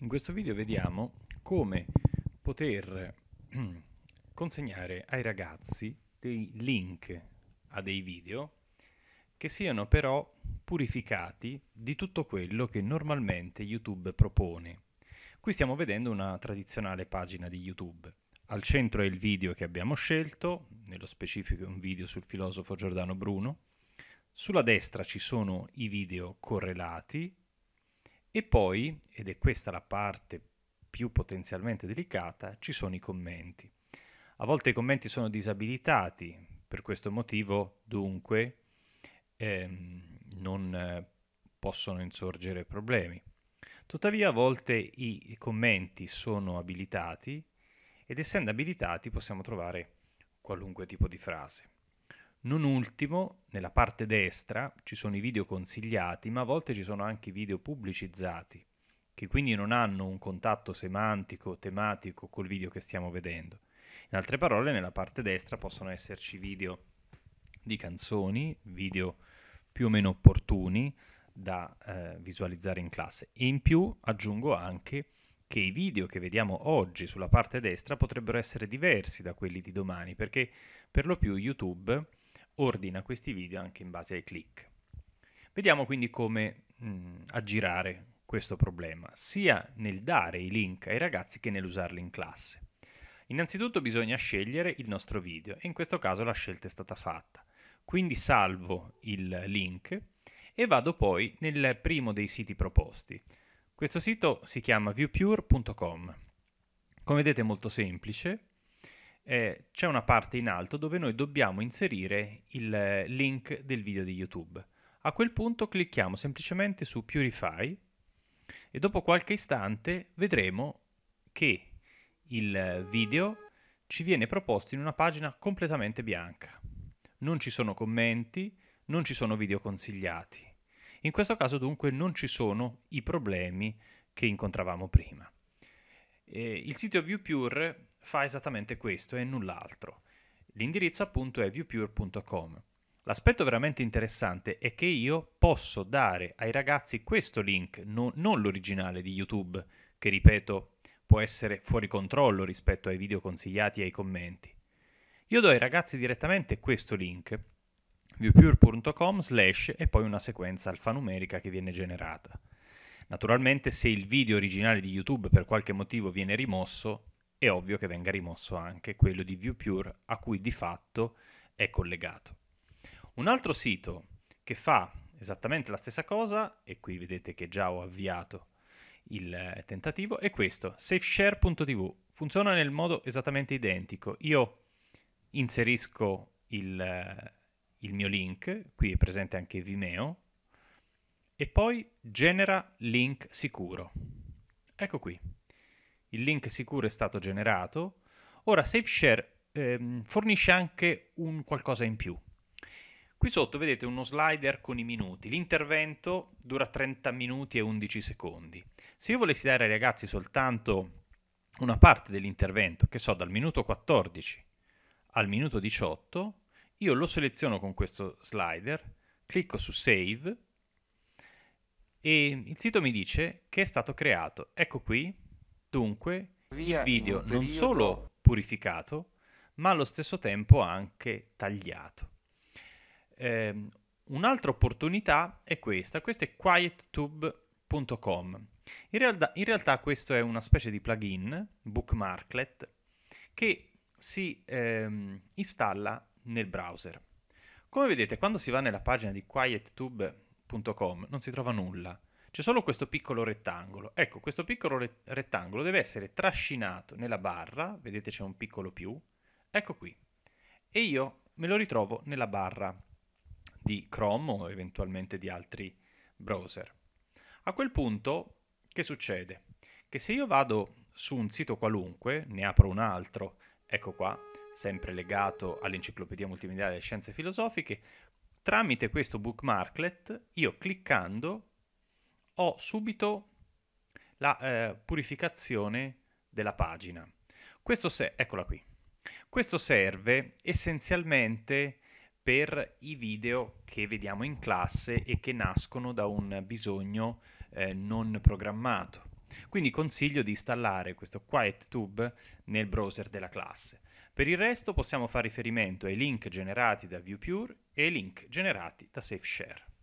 In questo video vediamo come poter consegnare ai ragazzi dei link a dei video che siano però purificati di tutto quello che normalmente YouTube propone. Qui stiamo vedendo una tradizionale pagina di YouTube. Al centro è il video che abbiamo scelto, nello specifico è un video sul filosofo Giordano Bruno. Sulla destra ci sono i video correlati, e poi, ed è questa la parte più potenzialmente delicata, ci sono i commenti. A volte i commenti sono disabilitati, per questo motivo dunque ehm, non possono insorgere problemi. Tuttavia a volte i commenti sono abilitati ed essendo abilitati possiamo trovare qualunque tipo di frase. Non ultimo, nella parte destra ci sono i video consigliati, ma a volte ci sono anche i video pubblicizzati, che quindi non hanno un contatto semantico, tematico col video che stiamo vedendo. In altre parole, nella parte destra possono esserci video di canzoni, video più o meno opportuni da eh, visualizzare in classe. E in più aggiungo anche che i video che vediamo oggi sulla parte destra potrebbero essere diversi da quelli di domani, perché per lo più YouTube ordina questi video anche in base ai click. Vediamo quindi come mh, mm, aggirare questo problema, sia nel dare i link ai ragazzi che nell'usarli in classe. Innanzitutto bisogna scegliere il nostro video e in questo caso la scelta è stata fatta. Quindi salvo il link e vado poi nel primo dei siti proposti. Questo sito si chiama viewpure.com. Come vedete è molto semplice, eh, c'è una parte in alto dove noi dobbiamo inserire il link del video di YouTube. A quel punto clicchiamo semplicemente su Purify e dopo qualche istante vedremo che il video ci viene proposto in una pagina completamente bianca. Non ci sono commenti, non ci sono video consigliati. In questo caso dunque non ci sono i problemi che incontravamo prima. Eh, il sito ViewPure fa esattamente questo e null'altro. L'indirizzo appunto è viewpure.com. L'aspetto veramente interessante è che io posso dare ai ragazzi questo link, no, non l'originale di YouTube, che ripeto può essere fuori controllo rispetto ai video consigliati e ai commenti. Io do ai ragazzi direttamente questo link, viewpure.com slash e poi una sequenza alfanumerica che viene generata. Naturalmente se il video originale di YouTube per qualche motivo viene rimosso, è ovvio che venga rimosso anche quello di ViewPure a cui di fatto è collegato. Un altro sito che fa esattamente la stessa cosa, e qui vedete che già ho avviato il eh, tentativo, è questo, safeshare.tv. Funziona nel modo esattamente identico. Io inserisco il, eh, il mio link, qui è presente anche Vimeo, e poi genera link sicuro. Ecco qui. Il link sicuro è stato generato. Ora SafeShare ehm, fornisce anche un qualcosa in più. Qui sotto vedete uno slider con i minuti. L'intervento dura 30 minuti e 11 secondi. Se io volessi dare ai ragazzi soltanto una parte dell'intervento, che so, dal minuto 14 al minuto 18, io lo seleziono con questo slider, clicco su Save e il sito mi dice che è stato creato. Ecco qui Dunque, il video non solo purificato, ma allo stesso tempo anche tagliato. Eh, un'altra opportunità è questa, questa è quiettube.com. In realtà, in realtà, questo è una specie di plugin, bookmarklet, che si ehm, installa nel browser. Come vedete, quando si va nella pagina di quiettube.com non si trova nulla. C'è solo questo piccolo rettangolo. Ecco, questo piccolo re- rettangolo deve essere trascinato nella barra, vedete c'è un piccolo più, ecco qui. E io me lo ritrovo nella barra di Chrome o eventualmente di altri browser. A quel punto, che succede? Che se io vado su un sito qualunque, ne apro un altro, ecco qua, sempre legato all'enciclopedia multimediale delle scienze filosofiche, tramite questo bookmarklet io cliccando ho subito la eh, purificazione della pagina. Questo se- eccola qui. Questo serve essenzialmente per i video che vediamo in classe e che nascono da un bisogno eh, non programmato. Quindi consiglio di installare questo QuietTube nel browser della classe. Per il resto possiamo fare riferimento ai link generati da ViewPure e ai link generati da SafeShare.